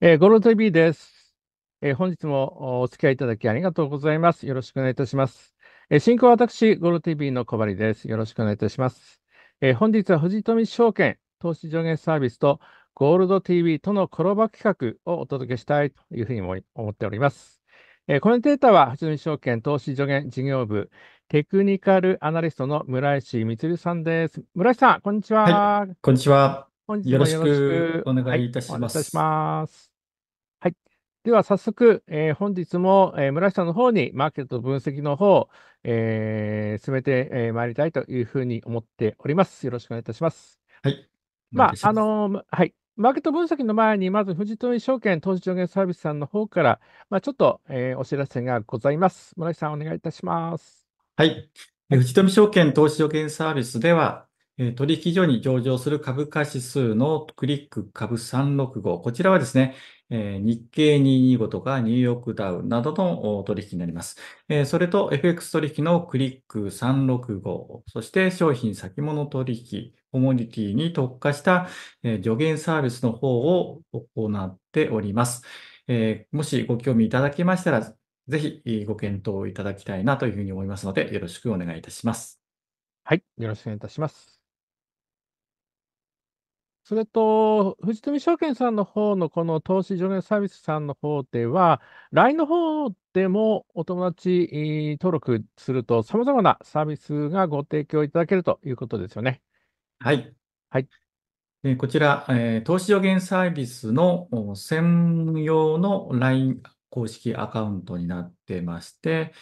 えー、ゴロト TV です、えー、本日もお付き合いいただきありがとうございます。よろしくお願いいたします。えー、進行は私、ゴロ TV の小針です。よろしくお願いいたします。えー、本日は藤富証券投資上限サービスとゴールド TV とのコラボ企画をお届けしたいというふうに思っております。えー、コメンテーターは藤富証券投資助言事業部テクニカルアナリストの村石光さんです。村石さん、こんにちは。はい、こんにちは。本日もよろしくお願いいたします。はい、いますはい、では早速、えー、本日も、えー、村下の方にマーケット分析の方、えー、進めて、えー、まいりたいというふうに思っております。よろしくお願いいたします。はい。まあ、あのー、はい。マーケット分析の前に、まず富士富証券投資上限サービスさんの方から、まあ、ちょっと、えー、お知らせがございます。村木さん、お願いいたします。はい。富士富証券投資助言サービスでは、取引所に上場する株価指数のクリック株365。こちらはですね、日経225とかニューヨークダウなどの取引になります。それと FX 取引のクリック365、そして商品先物取引、コモディティに特化した助言サービスの方を行っております。もしご興味いただけましたら、ぜひご検討いただきたいなというふうに思いますので、よろしくお願いいたします。はい、よろしくお願いいたします。それと、藤富証券さんの方のこの投資助言サービスさんの方では、LINE の方でもお友達登録すると、さまざまなサービスがご提供いただけるということですよね。はい。はい、えこちら、えー、投資助言サービスの専用の LINE 公式アカウントになってまして、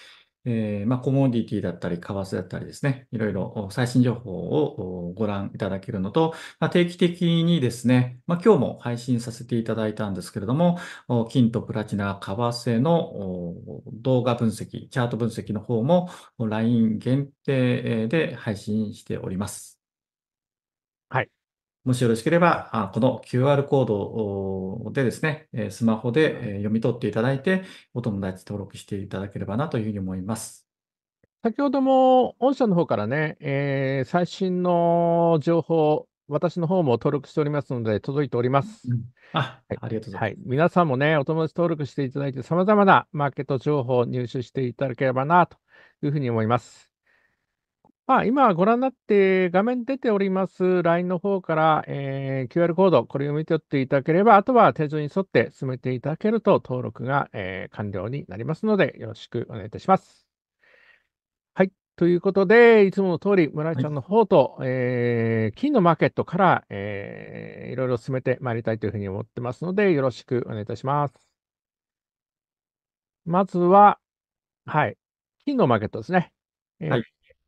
えー、まあ、コモディティだったり、為替だったりですね、いろいろ最新情報をご覧いただけるのと、まあ、定期的にですね、まあ、今日も配信させていただいたんですけれども、金とプラチナ、為替の動画分析、チャート分析の方も LINE 限定で配信しております。もしよろしければ、この QR コードでですね、スマホで読み取っていただいて、お友達登録していただければなというふうに思います。先ほども、御社の方からね、えー、最新の情報、私の方も登録しておりますので、届いております。うん、あ、はい、ありがとうございます、はい。皆さんもね、お友達登録していただいて、さまざまなマーケット情報を入手していただければなというふうに思います。あ、今ご覧になって画面出ております LINE の方から、えー、QR コード、これを見ておっていただければ、あとは手順に沿って進めていただけると登録が、えー、完了になりますので、よろしくお願いいたします。はい。ということで、いつもの通り、村井ちゃんの方と、はい、えー、金のマーケットから、えー、いろいろ進めてまいりたいというふうに思ってますので、よろしくお願いいたします。まずは、はい。金のマーケットですね。えー、はい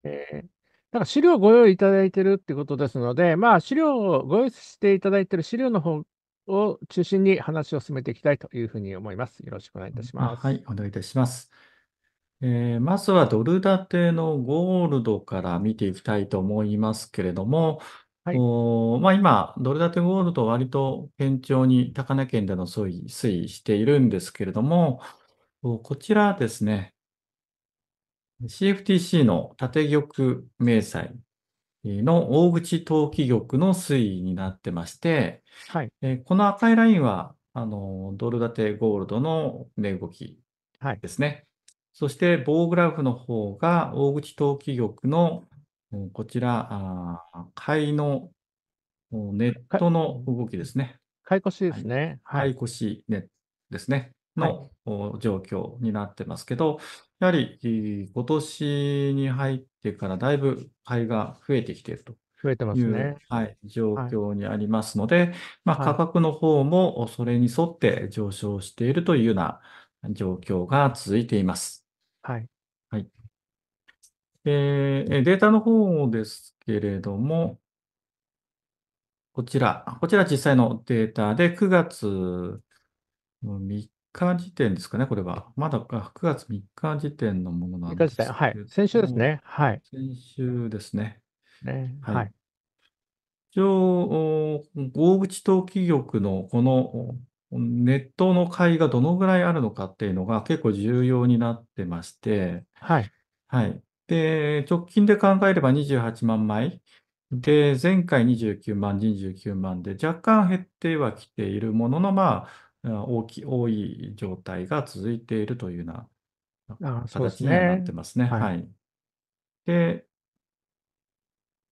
えー、なんか資料をご用意いただいているってことですので、まあ、資料をご用意していただいている資料の方を中心に話を進めていきたいというふうに思います。よろしくお願いいたします。はい、お願いいたします。えー、まずはドル建てのゴールドから見ていきたいと思いますけれども、はいおまあ、今、ドル建てゴールド割と堅調に高値圏での推移しているんですけれども、こちらですね、CFTC の縦玉明細の大口投機玉の推移になってまして、はい、この赤いラインはあのドル建てゴールドの値動きですね。はい、そして棒グラフの方が大口投機玉のこちら、買いのネットの動きですね。買い越しですね。はい、買い越しネットですね。の、状況になってますけど、やはり今年に入ってからだいぶ買いが増えてきていると増えてますね。はい、状況にありますので、はい、まあ、価格の方もそれに沿って上昇しているというような状況が続いています。はい。はい。えー、データの方ですけれども、こちら、こちら実際のデータで9月3日時点ですかね、これは。まだあ9月3日時点のものなんですけどはい。先週ですね。はい。先週ですね。ねはいはい。一応、大口投機局のこのネットの買いがどのぐらいあるのかっていうのが結構重要になってまして、はい。はい。で、直近で考えれば28万枚。で、前回29万、29万で若干減ってはきているものの、まあ、大き多い状態が続いているというような形にはなってますね。はい。はい。で、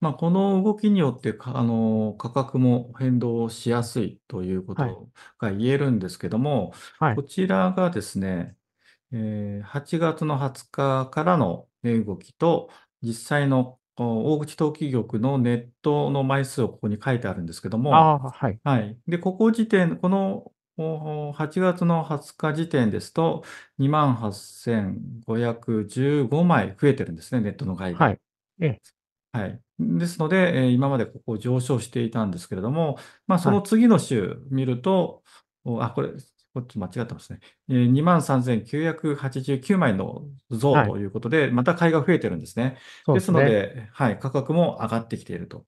まあ、この動きによってか、あの、価格も変動しやすいということが言えるんですけども、はい。こちらがですね、えー8月の20日からの値動きと、実際の大口投機局のネットの枚数をここに書いてあるんですけども、あ、はい。はい。で、ここ時点、この8月の20日時点ですと、28,515枚増えてるんですね、ネットの買いが。はい。ええ。はい。ですので、えー、今までここ上昇していたんですけれども、まあ、その次の週見ると、はい、あ、これ、こっち間違ってますね。えー、23,989枚の増ということで、はい、また買いが増えてるんですね。ですので、ね、はい、価格も上がってきていると。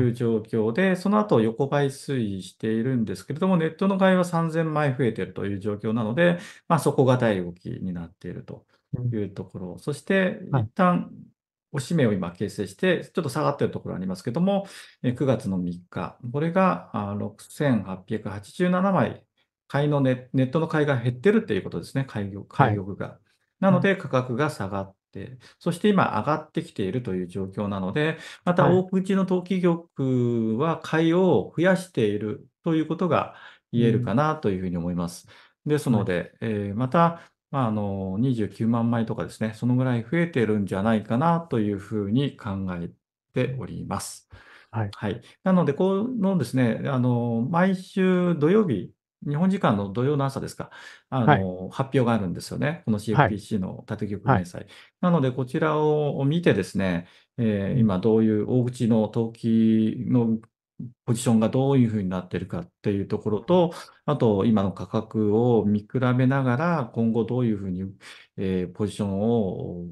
いう状況で、その後横ばい推移しているんですけれども、ネットの買いは3000枚増えているという状況なので、まあ、底堅い動きになっているというところ。そして、一旦、押し目を今形成して、ちょっと下がっているところありますけども、え9月の3日、これがあ6887枚、買いのネネットの買いが減ってるっていうことですね、買い玉買はいが。なので、価格が下がって、そして今上がってきているという状況なので、また大口の投機玉は買いを増やしているということが言えるかなというふうに思います。ですので、はい、えー、また、まあ、あの29万枚とかですね、そのぐらい増えてるんじゃないかなというふうに考えております。はい、はい、なので、このですね、あの毎週土曜日日本時間の土曜の朝ですか、あの、はい、発表があるんですよね。この CFPC の縦局明細。はい、なので、こちらを見てですね、えー、今どういう大口の投機のポジションがどういうふうになってるかっていうところと、あと今の価格を見比べながら、今後どういうふうに、えー、ポジションを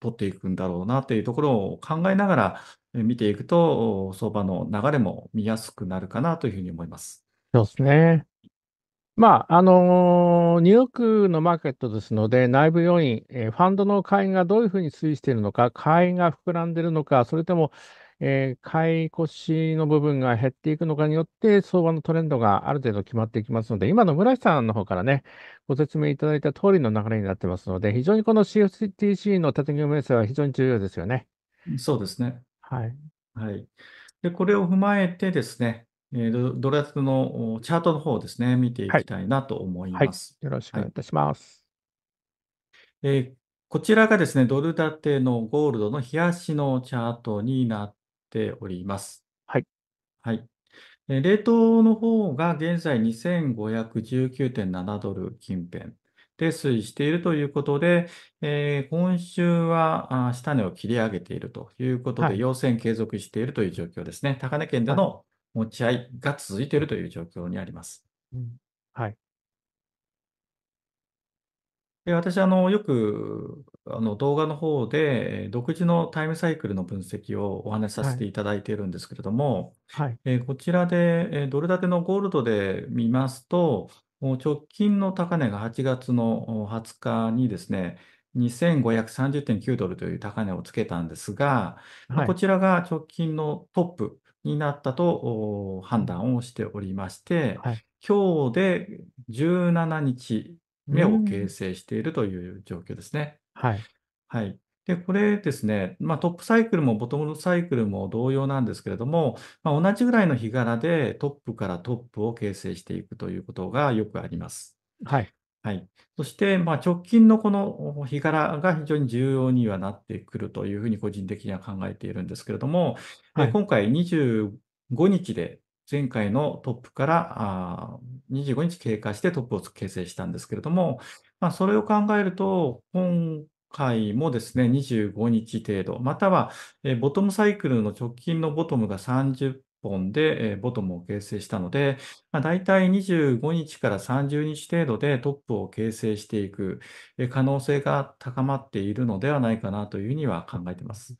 取っていくんだろうなっていうところを考えながら見ていくと、相場の流れも見やすくなるかなというふうに思います。そうですね。まああのー、ニューヨークのマーケットですので、内部要因、えー、ファンドの会員がどういうふうに推移しているのか、会員が膨らんでいるのか、それとも、えー、買い越しの部分が減っていくのかによって、相場のトレンドがある程度決まっていきますので、今の村井さんの方からね、ご説明いただいた通りの流れになってますので、非常にこの CFTC の縦業明細は非常に重要ですよね。そうですね。はい。はい、でこれを踏まえてですね、えドル建のチャートの方ですね、見ていきたいなと思います。よろしくお願いいたします。えこちらがですね、ドル建てのゴールドの冷やしのチャートになっております。はい。はい。えレ冷凍の方が現在2519.7ドル近辺で推移しているということで、えー、今週はあ下値を切り上げているということで、はい、陽線継続しているという状況ですね。高値圏での持ち合いが続いているという状況にあります。うん、はい。で私あの、よくあの動画の方で、独自のタイムサイクルの分析をお話しさせていただいているんですけれども、はい、えー、こちらで、えドル建てのゴールドで見ますと、もう直近の高値が8月の20日にですね、2530.9ドルという高値をつけたんですが、はい、こちらが直近のトップになったと判断をしておりまして、はい、今日で17日目を形成しているという状況ですね。はい、はい、でこれですね、まあ、トップサイクルもボトムサイクルも同様なんですけれども、まあ、同じぐらいの日柄でトップからトップを形成していくということがよくあります。はいはい。そして、まあ、直近のこの日柄が非常に重要にはなってくるというふうに個人的には考えているんですけれども、はい、今回25日で前回のトップからあ25日経過してトップを形成したんですけれども、まあ、それを考えると、今回もですね、25日程度、またはボトムサイクルの直近のボトムが30本で、えボトムを形成したので、まあ、大体25日から30日程度でトップを形成していく、え可能性が高まっているのではないかなというふうには考えています。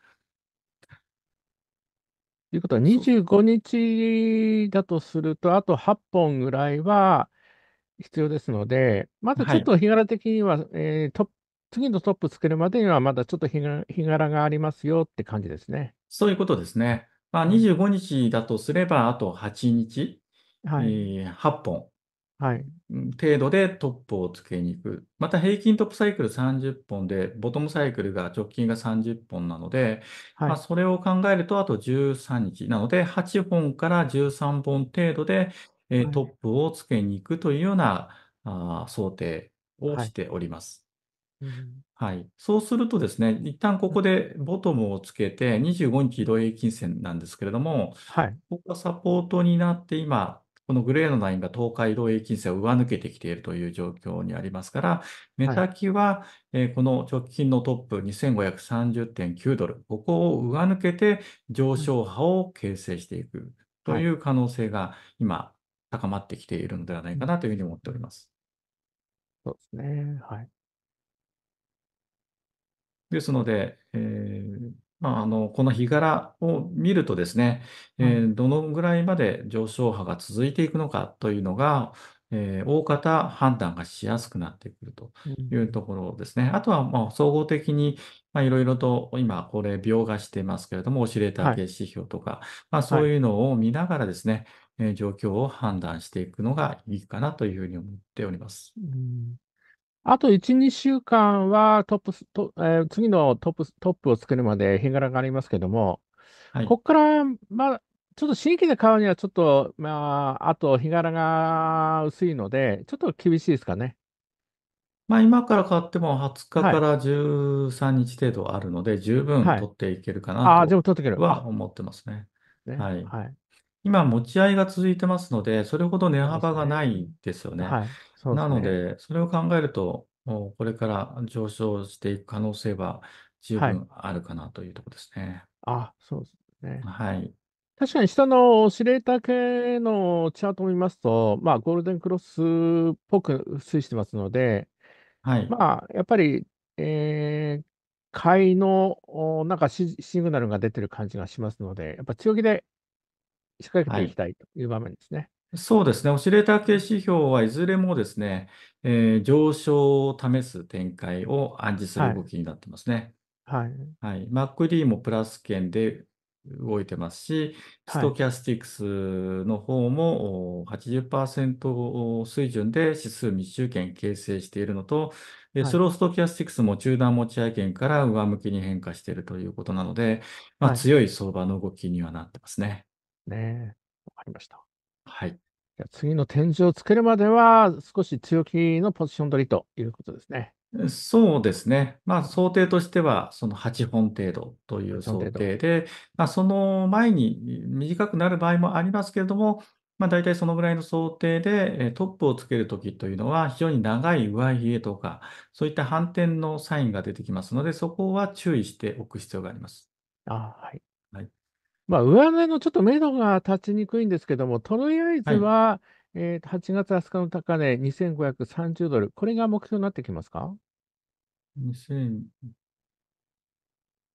ということは、25日だとすると、あと8本ぐらいは必要ですので、まだちょっと日柄的には、はい、えー、次のトップつけるまでには、まだちょっと日柄がありますよって感じですね。そういうことですね。まあ、25日だとすれば、あと8日、はい、えー、8本、程度でトップをつけに行く。また平均トップサイクル30本で、ボトムサイクルが直近が30本なので、はい、まあ、それを考えると、あと13日。なので、8本から13本程度で、えー、トップをつけに行くというような、はい、あ想定をしております。はい。そうするとですね、一旦ここでボトムをつけて、25日移動平均線なんですけれども、はい。ここがサポートになって、今、このグレーのラインが東海移動平均線を上抜けてきているという状況にありますから、目先は、はい、えー、この直近のトップ2530.9ドル、ここを上抜けて上昇波を形成していくという可能性が今、高まってきているのではないかなというふうに思っております。そうですね。はい。ですので、えー、まあ、あのこの日柄を見るとですね、えー、どのぐらいまで上昇波が続いていくのかというのが、えー、大方判断がしやすくなってくるというところですね。うん、あとは、まあ、総合的に、まあ、いろいろと今、これ、描画してますけれども、オシレーター系指標とか、はい、まあ、そういうのを見ながらですね、はい、え状況を判断していくのがいいかなというふうに思っております。うんあと1、2週間はトップス、とえー次のトップトップを作るまで日柄がありますけども、はいここから、まあ、ちょっと新規で買うにはちょっと、まあ、あと日柄が薄いので、ちょっと厳しいですかね。まあ、今から買っても20日から13日程度あるので、十分取っていけるかなあ、でともってる。は思ってますね。ねはいはい。今、持ち合いが続いてますので、それほど値幅がないですよね。はい。なので、それを考えると、これから上昇していく可能性は十分あるかなというところですね。あ、そうですね。はい。確かに下のオシレーター系のチャートを見ますと、まあ、ゴールデンクロスっぽく推移してますので、はい。まあ、やっぱり、えー買いの、おなんかシシグナルが出てる感じがしますので、やっぱ強気で仕掛けていきたいという場面ですね。そうですね、オシレーター系指標はいずれもですね、えー上昇を試す展開を暗示すはるい。動きになってますね。はい。はい。MacD もプラス圏で動いてますし、ストキャスティクスの方もお80%水準で指数密集圏形成しているのと、えスローストキャスティクスも中段持ち合い圏から上向きに変化しているということなので、まあ、強い相場の動きにはなってますね。ねえ。わかりました。はい。じゃ次の展示をつけるまでは、少し強気のポジション取りということですね。そうですね。まあ、想定としては、その8本程度という想定で、まあ、その前に短くなる場合もありますけれども、まあ、大体そのぐらいの想定で、トップをつけるときというのは、非常に長い上髭とか、そういった反転のサインが出てきますので、そこは注意しておく必要があります。あはい、まあ、上値のちょっと目処が立ちにくいんですけども、とりあえずは、はい、えー、8月20日の高値2530ドル、これが目標になってきますか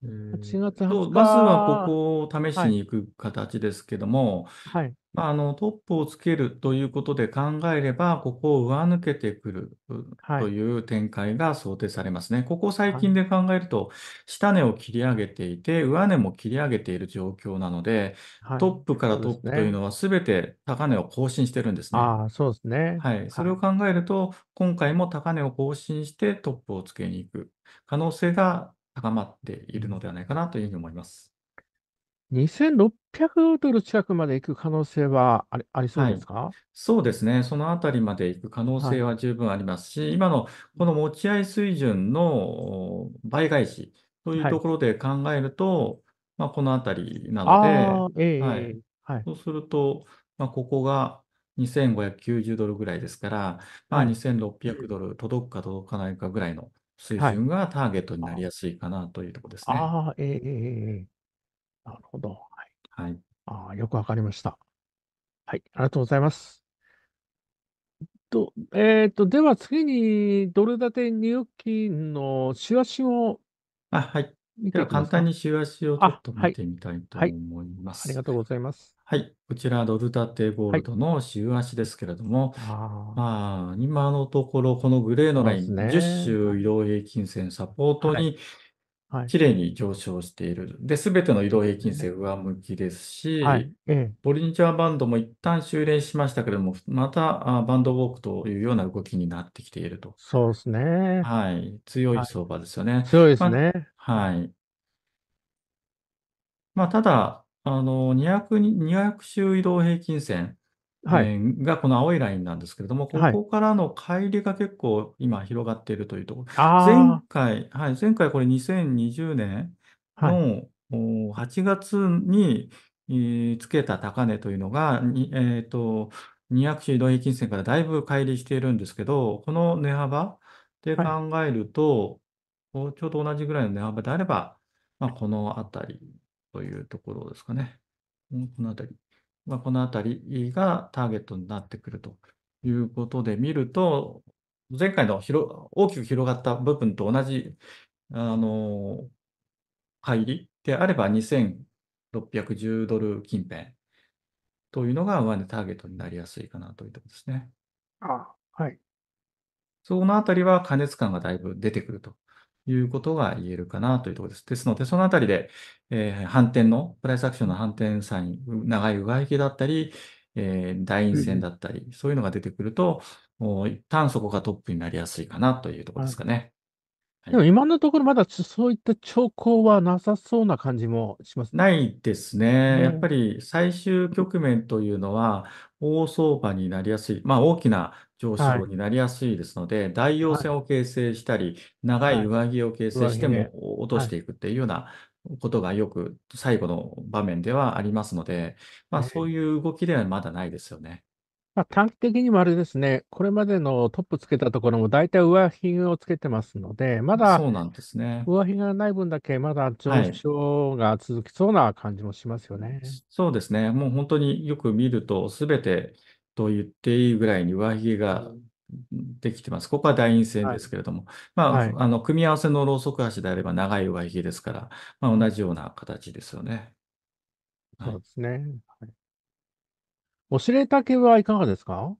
8月20日。バスはここを試しに行く形ですけども、はい。まあ、あのトップをつけるということで考えれば、ここを上抜けてくるはいという展開が想定されますね。ここ最近で考えると、下値を切り上げていて、上値も切り上げている状況なので、はいトップからトップというのは、すべて高値を更新してるんですね。ああ、そうですね。はい、それを考えると、今回も高値を更新してトップをつけに行く可能性が高まっているのではないかなというふうに思います。2600ドル近くまで行く可能性はありありそうですか、はい、そうですね、そのあたりまで行く可能性は十分ありますし、はい、今のこの持ち合い水準の倍返しというところで考えると、はい、まあ、このあたりなので、えー、はいそうすると、まあ、ここが2590ドルぐらいですから、まあ、2600ドル届くか届かないかぐらいの水準がターゲットになりやすいかなというところですね。ああ、ええええなるほど。はい。はい。ああ、よくわかりました。はい、ありがとうございます。と、えっ、ー、と、では次に、ドル建て入金の仕しを。あ、はい。では簡単に週足をちょっと見てみたいと思います。あはいはい、ありがとうございます。はい。こちら、ドル建てゴールドの週足ですけれども、はい、まあ、今のところ、このグレーのライン、ね、10周移動平均線サポートにい。綺麗に上昇している。で、すべての移動平均線上向きですはい。し、ええ。ボリンジャーバンドも一旦修練しましたけれども、またあバンドウォークというような動きになってきていると。そうですね。はい。強い相場ですよね。強いですまね。はい。まあ、ただ、あの、200 200周移動平均線はい。がこの青いラインなんですけれども、ここからの乖離が結構今広がっているというところ。前回はい、前回これ2020年はい。の、お8月に、いつけた高値というのが、にえっと、200週移動平均線からだいぶ乖離しているんですけど、この値幅で考えると、お、ちょうど同じぐらいの値幅であれば、ま、この辺りというところですかね。うん、この辺り。まあ、このあたりがターゲットになってくるということで見ると、前回の広大きく広がった部分と同じ、あの、入りであれば2610ドル近辺というのが上値ターゲットになりやすいかなというところですね。あはい。そのあたりは過熱感がだいぶ出てくるということが言えるかなというところです。ですので、そのあたりで、えー、反転の、プライスアクションの反転サイン、長い上髭だったり、えー、大陰線だったり、うん、そういうのが出てくると、一旦そこがトップになりやすいかなというところですかね。はい、でも今のところ、まだそういった兆候はなさそうな感じもします、ないですね、うん、やっぱり最終局面というのは、大相場になりやすい、まあ、大きな上昇になりやすいですので、大陽線を形成したり、長い上着を形成しても落としていくっていうようなことがよく最後の場面ではありますので、まあ、そういう動きではまだないですよね。まあ、短期的にもあれですね、これまでのトップつけたところも大体上髭をつけてますので、まだ上髭がない分だけ、まだ上昇が続きそうな感じもしますよね。そうですね。もう本当によく見ると、すべてと言っていいぐらいに上髭ができてます。ここは大陰線ですけれども、はい、まあ、あの、組み合わせのロウソク足であれば長い上髭ですから、まあ、同じような形ですよね。そうですね。はい、おしれたけはいかがですか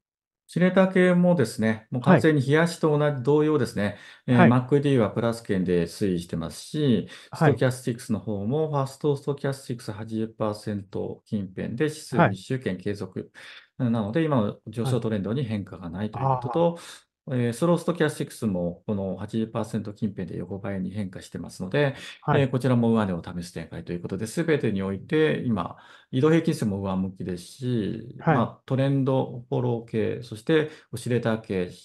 シレタ系もですね、もうは完い。全に冷やしと同じ同様ですね、えー、はい。MacD はプラス圏で推移してますし、ストキャスティックスの方も、ファストストキャスティックス80%近辺で指数1週間継続。なので、今の上昇トレンドに変化がないということああ。と、えー、スローストキャスティクスもこの80%近辺で横ばいに変化してますので、はい、えー、こちらも上値を試す展開ということで、すべてにおいて今、移動平均数も上向きですし、はい、まあ、トレンドフォロー系、そしてオシレーター系指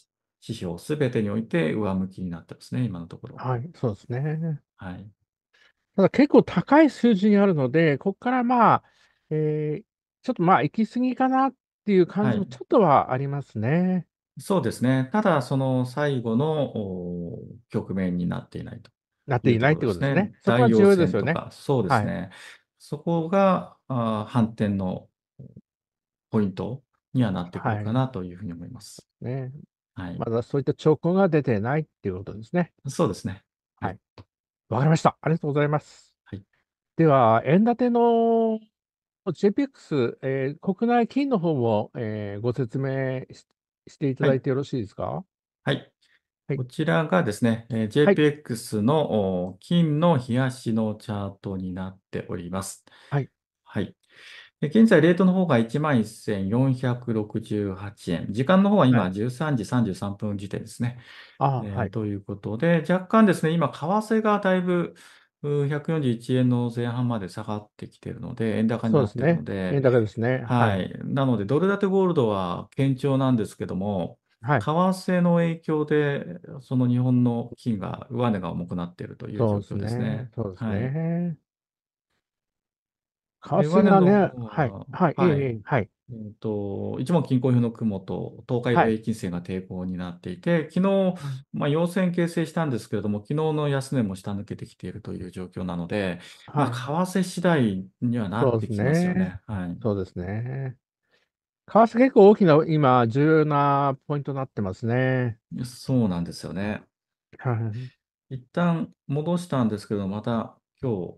標、すべてにおいて上向きになってますね、今のところ。はい、そうですね。はい、ただ結構高い数字にあるので、ここからまあ、えー、ちょっとまあ、行き過ぎかなっていう感じもちょっとはありますね。はいそうですね。ただ、その最後の局面になっていないと。なっていないってことですね。そこは重要ですよね。そうですね。はい、そこがあ反転のポイントにはなってくるかなというふうに思います。はい、ねはい、まだそういった兆候が出てないっていうことですね。そうですね。はい。わかりました。ありがとうございます。はい、では、円建ての JPX、えー、国内金の方も、えー、ご説明していただいてよろしいですかはい。はい、こちらがですね、えー、JPX の、はい、金の冷やしのチャートになっております。はい。はい。現在、レートの方が11,468円。時間の方は今、13時33分時点ですね。はいえー、ということで、若干ですね、今、為替がだいぶ、141円の前半まで下がってきてるので、円高になってるので、円高ですね。ははい。なので、ドル建てゴールドは堅調なんですけども、はい。為替の影響で、その日本の金が、上値が重くなっているという状です況ですね。そうですはい。ね。カスナね、はい、はい、はい、はい。えーと、と一目均衡表の雲と東海平均線が抵抗になっていて、はい、昨日、まあ、陽線形成したんですけれども、昨日の安値も下抜けてきているという状況なので、はい、まあ、為替次第にはなってきますよね。ねはい、そうですね。為替結構大きな、今、重要なポイントになってますね。そうなんですよね。はい、一旦戻したんですけど、また今日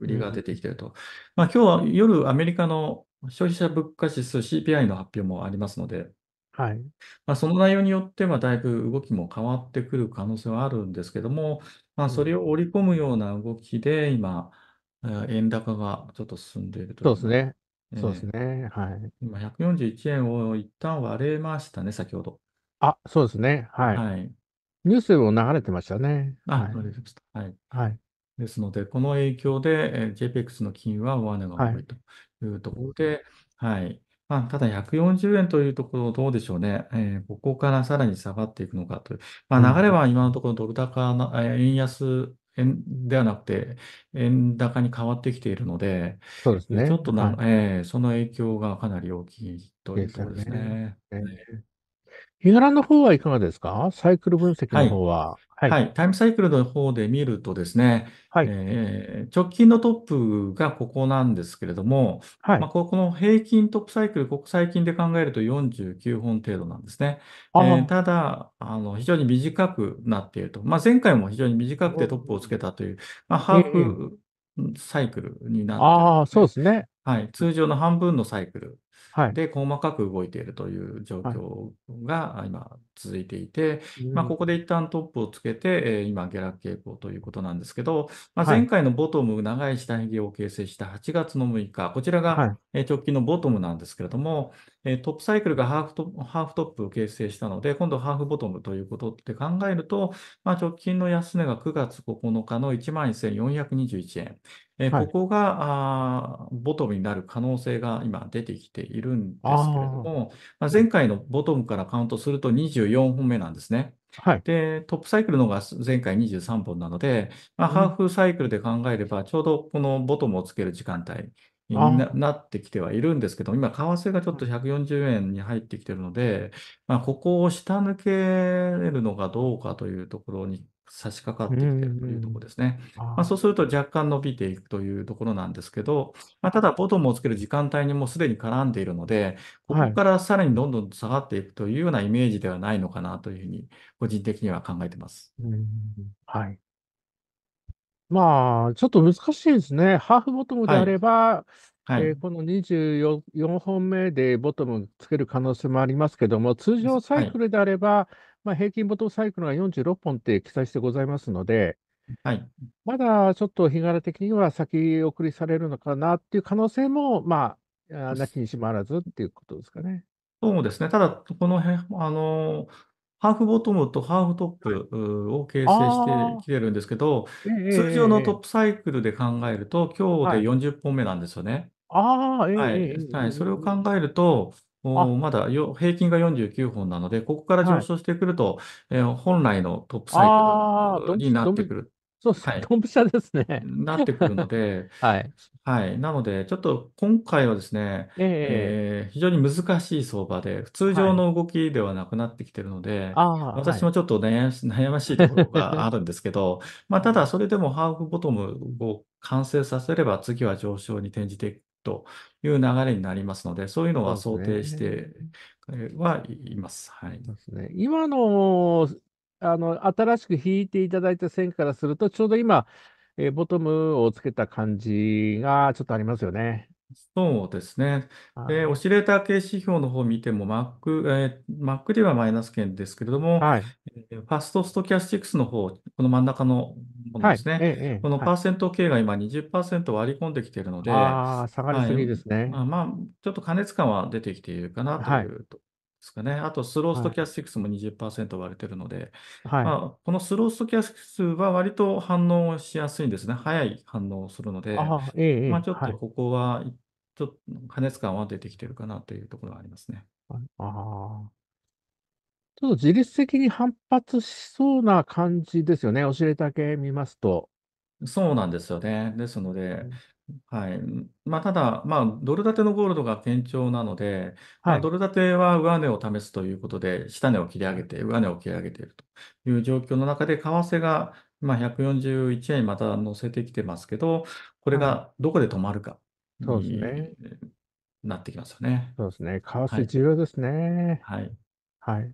売りが出てきてると。うん、まあ、今日は夜、アメリカの消費者物価指数 CPI の発表もありますので、はいまあ、その内容によってはだいぶ動きも変わってくる可能性はあるんですけども、まあ、それを織り込むような動きで今、円高がちょっと進んでいるとそうですね。そうですね。はい。今、141円を一旦割れましたね、先ほど。あ、そうですね。はい。はい、ニュースも流れてましたね。あ、はい、流ました。はい。はいですので、この影響で、えー、JPEX の金は上値がは多いというところで、はい。まあ、ただ140円というところ、どうでしょうね。えーここからさらに下がっていくのかという。まあ、流れは今のところドル高の、えー円安、円ではなくて、円高に変わってきているので、そうですね。ちょっとな、はいえーその影響がかなり大きいというところですすね。え日柄の方はいかがですかサイクル分析の方は。はいはい、タイムサイクルの方で見るとですね、はい。えー、直近のトップがここなんですけれども、はい。まあ、ここの平均トップサイクル、ここ最近で考えると49本程度なんですね。えーただ、あの、非常に短くなっていると。まあ、前回も非常に短くてトップをつけたという、まあ、ハーフサイクルになってるああ、すそうですね。はい。通常の半分のサイクルはい、で、細かく動いているという状況が今続いていて、はい、まあ、ここで一旦トップをつけて、えー、今、下落傾向ということなんですけど、まあ、前回のボトム、長い下髭を形成した8月の6日、こちらが直近のボトムなんですけれども、トップサイクルがハーフトハーフトップを形成したので、今度ハーフボトムということって考えると、まあ、直近の安値が9月9日の1万1421円。えここが、あボトムになる可能性が今出てきているんですけれどあも、まあ、前回のボトムからカウントすると24本目なんですね。はい。で、トップサイクルの方が前回23本なので、まあ、ハーフサイクルで考えれば、ちょうどこのボトムをつける時間帯にな、なってきてはいるんですけど、今、為替がちょっと140円に入ってきてるので、まあ、ここを下抜けるのかどうかというところに差し掛かってきてるというところですね。うんうん、まあ、そうすると若干伸びていくというところなんですけど、まあ、ただボトムをつける時間帯にもうすでに絡んでいるので、ここからさらにどんどん下がっていくというようなイメージではないのかなというふうに、個人的には考えてます。うん、はい。まあ、ちょっと難しいですね。ハーフボトムであれば、はいはい、えー、この24本目でボトムつける可能性もありますけども、通常サイクルであれば、まあ、平均ボトムサイクルが46本って記載してございますので、はい、まだちょっと日柄的には先送りされるのかなっていう可能性も、まあ、なきにしもあらずっていうことですかね。そうですね。ただ、この辺、あの、ハーフボトムとハーフトップを形成してきてるんですけど、え通常のトップサイクルで考えると、今日で40本目なんですよね。はい、ああ、えはい、はい。それを考えると、おまだよ平均が49本なので、ここから上昇してくると、えー本来のトップサイクルドになってくる。そうですはね、い。ンプシですね。なってくるので、はい。はい。なので、ちょっと今回はですね、ええー非常に難しい相場で、通常の動きではなくなってきてるので、私もちょっと悩悩ましいところが あるんですけど、まあ、ただそれでもハーフボトムを完成させれば、次は上昇に転じていくという流れになりますので、そういうのは想定してはいます。はい、今のあの新しく引いていただいた線からすると、ちょうど今、えー、ボトムをつけた感じがちょっとありますよね。そうですね。えで、オシレーター系指標の方を見ても、Mac、えー、Mac ではマイナス圏ですけれども、はい。えーファストストキャスティックスの方、この真ん中のものですええ、ね。えこのパーセント系が今20%割り込んできているので、あ、下がりすぎですね。あまあ、ちょっと過熱感は出てきているかなといい。うとですかね。あと、スローストキャスティクスも20%割れてるので、はいまあ、このスローストキャスティクスは割と反応しやすいんですね。早い反応をするので、あええまあ、ちょっとここは、ちょっと加熱感は出てきてるかなというところはありますね。はい、ああ。ちょっと自律的に反発しそうな感じですよね。おしれだけ見ますと。そうなんですよね。ですので、はい。まあ、ただ、まあ、ドル建てのゴールドが堅調なので、まあ、ドル建ては上値を試すということで、下値を切り上げて、上値を切り上げているという状況の中で、為替が、まあ、141円また乗せてきてますけど、これがどこで止まるかそうですにね。なってきますよね。そうですね。為は替い。重要ですね。はい。はい。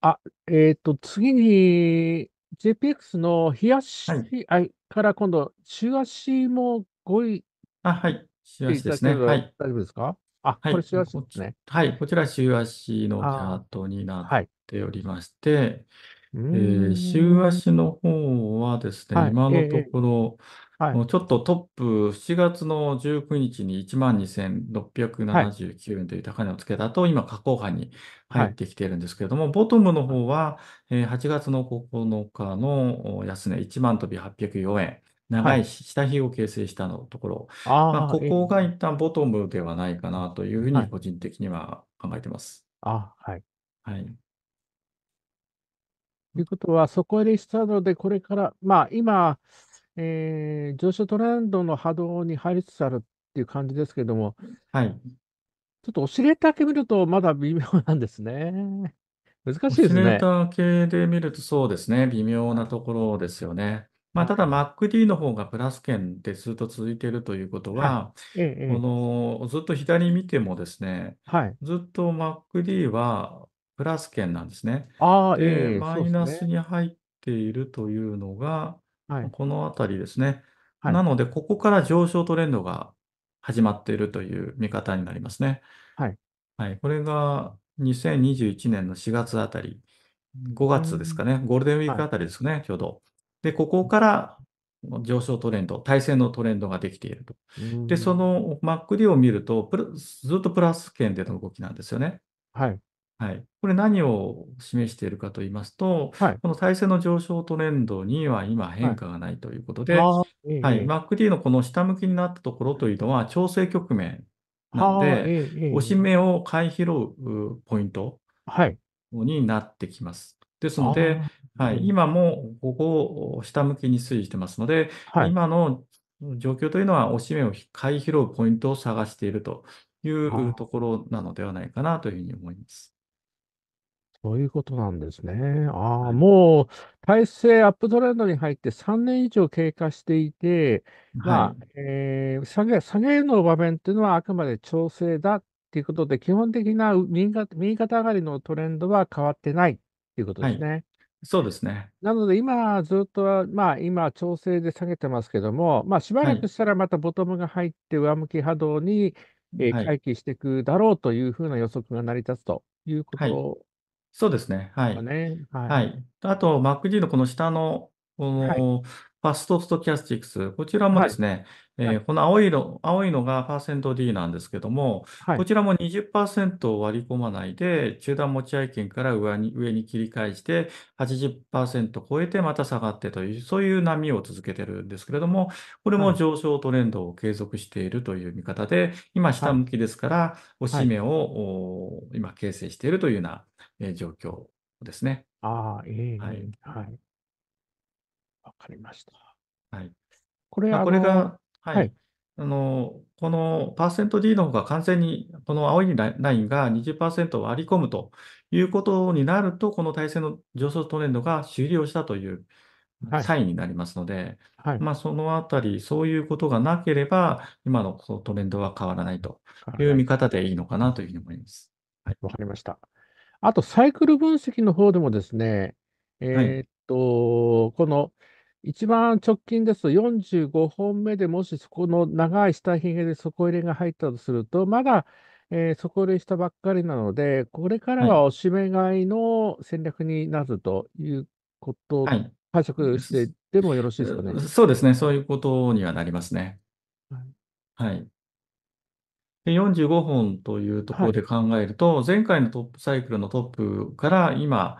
あ、えっと、次に、JPX の日足、はい、あから今度、週足も5位。あ、はい。週足ですね。はい。大丈夫ですかあ、はい、これ週足ですね。はい。こちら週足のチャートになっておりまして、はい、えー、週足の方はですね、はい、今のところ、えーはい。もうちょっとトップ、7月の19日に12,679円という高値をつけたと、今、下降波に入ってきているんですけれども、ボトムの方は、えー8月の9日の安値1万飛び804円、長い下髭を形成したのところ、まあ、ああ、ここが一旦ボトムではないかなというふうに個人的には考えてます。あ、はい。はい。ということは、そこでしたので、これから、まあ、今、えー、上昇トレンドの波動に入りつつあるっていう感じですけども、はい。ちょっとオシレーター系見ると、まだ微妙なんですね。難しいですシレーター系で見ると、そうですね、微妙なところですよね。まあ、ただ、MacD の方がプラス圏でずっと続いているということは、はええ、このずっと左見てもですね、はい、ずっと MacD はプラス圏なんですね。あで、ええ、マイナスに入っているというのが、はい。このあたりですね。はい。なので、ここから上昇トレンドが始まっているという見方になりますね。はい。はい、これが2021年の4月あたり、5月ですかね、ゴールデンウィークあたりですね、ちょうど。で、ここから上昇トレンド、体制のトレンドができていると。で、その MacD を見ると、ずっとプラス圏での動きなんですよね。はい。はい、これ何を示しているかと言いますと、はい、この体制の上昇トレンドには今変化がないということで、はい、はい、MacD のこの下向きになったところというのは調整局面なので、押し目を買い拾うポイントになってきます。ですので、はい、今もここを下向きに推移してますので、はい、今の状況というのは、押し目を買い拾うポイントを探しているというところなのではないかなというふうに思います。そういうことなんですね。ああ、はい。もう体制アップトレンドに入って3年以上経過していて、まあ、い。えー、下げ下げの場面っていうのはあくまで調整だっていうことで、基本的な右肩右肩上がりのトレンドは変わってないっていうことですい。ね。そうですね。なので、今、ずっと、まあ、今、調整で下げてますけども、まあ、しばらくしたらまたボトムが入って、上向き波動に、えー回帰していくだろうというふうな予測が成り立つというこはい。とそうですね。はい。ね。ははい。あと、MacD のこの下の、こはい。の、ファストストキャスティクス。こちらもですね、はえーこの青いの、青いのがパーセント D なんですけども、はこちらも20%を割り込まないで、中段持ち合い圏から上に、上に切り返して、80%超えてまた下がってという、そういう波を続けてるんですけれども、これも上昇トレンドを継続しているという見方で、今下向きですから、押し目を、お今形成しているというようなえー、状況ですね。ああ、えー、はい。はい。わかりました。はい。これ,、まあ、これが、はい。はい、あのこのパーセント D の方が完全にこの青いラインが20%割り込むということになると、この体制の上昇トレンドが終了したというサインになりますので、はいはい、まあ、そのあたり、そういうことがなければ、今のトレンドは変わらないという見方でいいのかなというふうに思います。わ、はい、かりました。あと、サイクル分析の方でもですね、えーっと、この一番直近ですと45本目でもしそこの長い下ひげで底入れが入ったとすると、まだ、えー底入れしたばっかりなので、これからはおしめ買いの戦略になるということ、はい。解釈してでもよろしいですかね。そうですね。そういうことにはなりますね。はい。はい。45本というところで考えると、前回のトップサイクルのトップから今、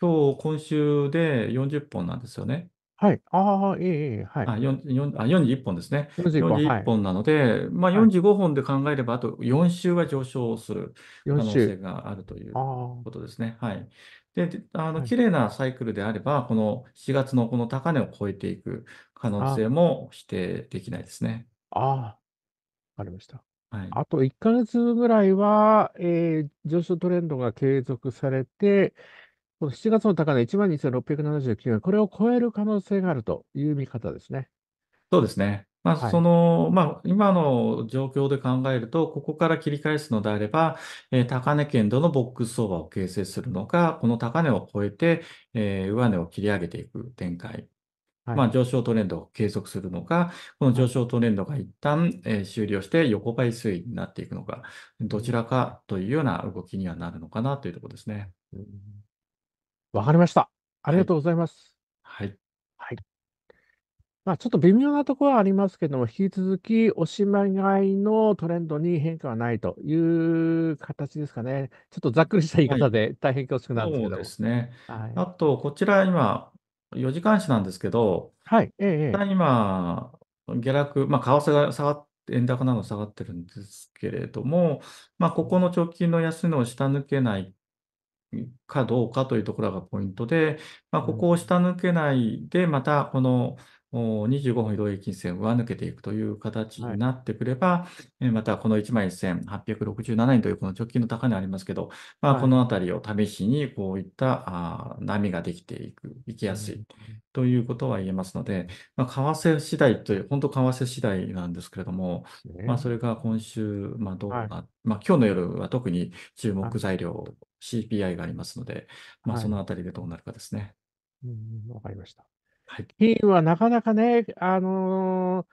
今日、今週で40本なんですよね。はい。ああ、いえいえ、はい。あ、41本ですね。41本なので、まあ、はい。で考えれば、あと4週は上昇する可能性があるということですね。はい。で、あの、い。綺麗なサイクルであれば、この4月のこの高値を超えていく可能性も否定できないですね。ああ、わかりました。はい。あと1ヶ月ぐらいは、えー、上昇トレンドが継続されて、この7月の高値12,679円、これを超える可能性があるという見方ですね。そうですね。まあ、はい。その、まあ、今の状況で考えると、ここから切り返すのであれば、えー、高値圏でのボックス相場を形成するのか、この高値を超えて、えー、上値を切り上げていく展開はい、まあ、上昇トレンドを継続するのか、この上昇トレンドが一旦、えー、終了して横ばい推移になっていくのか、どちらかというような動きにはなるのかなというところですね。わかりました。ありがとうございます。はい。はい。まあ、ちょっと微妙なところはありますけども、引き続き、おしまい買いのトレンドに変化はないという形ですかね。ちょっとざっくりした言い方で大変恐縮なんですけど。はい、そうですね。はい、あと、こちら今、4時間足なんですけど、はい。ええ。今、下落、まあ、為替が下がって、円高など下がってるんですけれども、まあ、ここの直近の安値を下抜けないかどうかというところがポイントで、まあ、ここを下抜けないで、またこの25分移動平均線上抜けていくという形になってくれば、はい、またこの1万1867円というこの直近の高値ありますけど、まあ、このあたりを試しにこういった、波ができていく、いきやすいということは言えますので、まあ、為替次第という、本当為替次第なんですけれども、まあ、それが今週、まあ、どうな、はいまあ、今日の夜は特に注目材料、CPI がありますので、まあ、そのあたりでどうなるかですね。わ、はい、うん、かりました。金はなかなかね、あの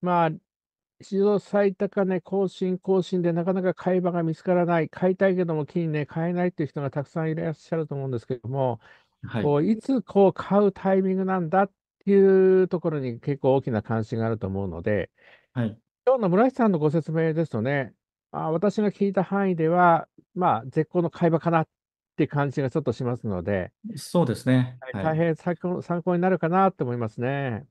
まあ、史上最高値更新、更新でなかなか買い場が見つからない、買いたいけども金ね、買えないっていう人がたくさんいらっしゃると思うんですけども、はい。こういつこう買うタイミングなんだっていうところに結構大きな関心があると思うので、はい。今日の村井さんのご説明ですとね、あ、私が聞いた範囲では、まあ、絶好の買い場かなっって感じがちょっとしますので、そうですね。はい大変参考参考になるかなと思いますね。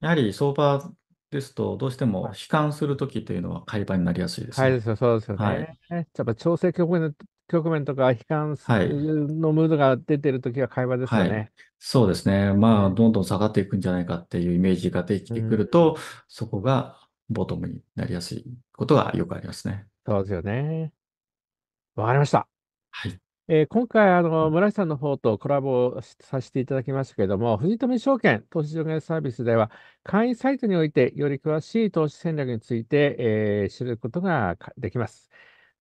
やはり相場ですと、どうしても悲観するときというのは買い場になりやすいですはい、ですよ、そうですよね。はいやっぱ調整局面局面とか、悲観はいのムードが出てるときは会話ですよはいね。そうですね。まあ、どんどん下がっていくんじゃないかっていうイメージができてくると、そこがボトムになりやすいことがよくありますね。そうですよね。わかりました。はい。えー、今回あの、村井さんの方とコラボさせていただきましたけれども、藤富証券投資助言サービスでは、会員サイトにおいてより詳しい投資戦略について、えー、知ることができます。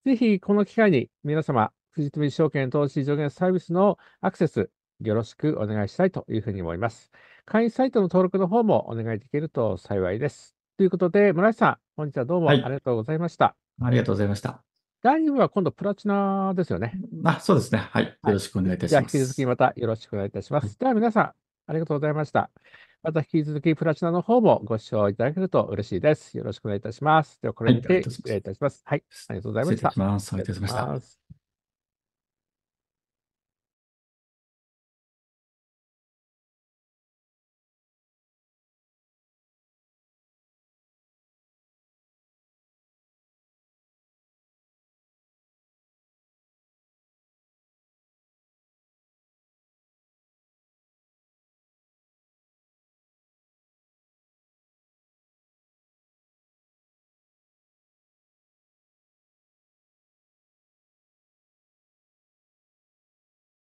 ぜひ、この機会に皆様、藤富証券投資助言サービスのアクセス、よろしくお願いしたいというふうに思います。会員サイトの登録の方もお願いできると幸いです。ということで、村井さん、本日はどうもありがとうございました。はい、ありがとうございました。第2部は今度プラチナですよね。あ、そうですね。はい。よろしくお願いいたします。はい、じゃあ、引き続きまたよろしくお願いいたします。では皆さん、ありがとうございました。また引き続きプラチナの方もご視聴いただけると嬉しいです。よろしくお願いいたします。では、これにて失礼いたします。はい。ありがとうございました。失礼します。失礼いたしました。